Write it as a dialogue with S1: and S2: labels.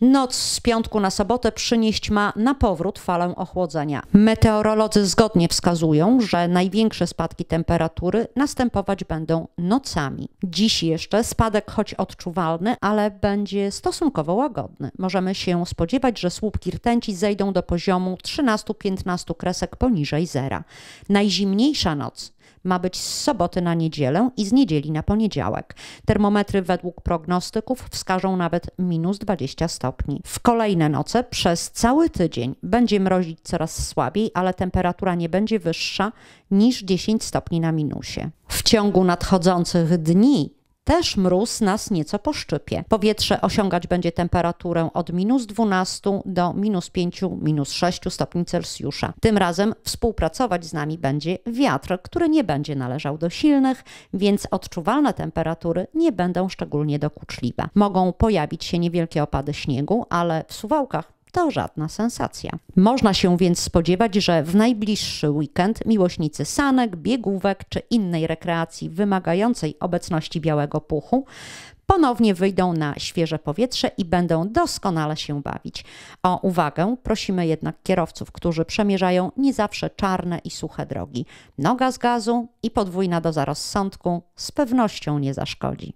S1: Noc z piątku na sobotę przynieść ma na powrót falę ochłodzenia. Meteorolodzy zgodnie wskazują, że największe spadki temperatury następować będą nocami. Dziś jeszcze spadek choć odczuwalny, ale będzie stosunkowo łagodny. Możemy się spodziewać, że słupki rtęci zejdą do poziomu 13-15 kresek poniżej zera. Najzimniejsza noc ma być z soboty na niedzielę i z niedzieli na poniedziałek. Termometry według prognostyków wskażą nawet minus 20 stopni. W kolejne noce przez cały tydzień będzie mrozić coraz słabiej, ale temperatura nie będzie wyższa niż 10 stopni na minusie. W ciągu nadchodzących dni też mróz nas nieco poszczypie. Powietrze osiągać będzie temperaturę od minus 12 do minus 5, minus 6 stopni Celsjusza. Tym razem współpracować z nami będzie wiatr, który nie będzie należał do silnych, więc odczuwalne temperatury nie będą szczególnie dokuczliwe. Mogą pojawić się niewielkie opady śniegu, ale w Suwałkach to żadna sensacja. Można się więc spodziewać, że w najbliższy weekend miłośnicy sanek, biegówek czy innej rekreacji wymagającej obecności białego puchu ponownie wyjdą na świeże powietrze i będą doskonale się bawić. O uwagę prosimy jednak kierowców, którzy przemierzają nie zawsze czarne i suche drogi. Noga z gazu i podwójna doza rozsądku z pewnością nie zaszkodzi.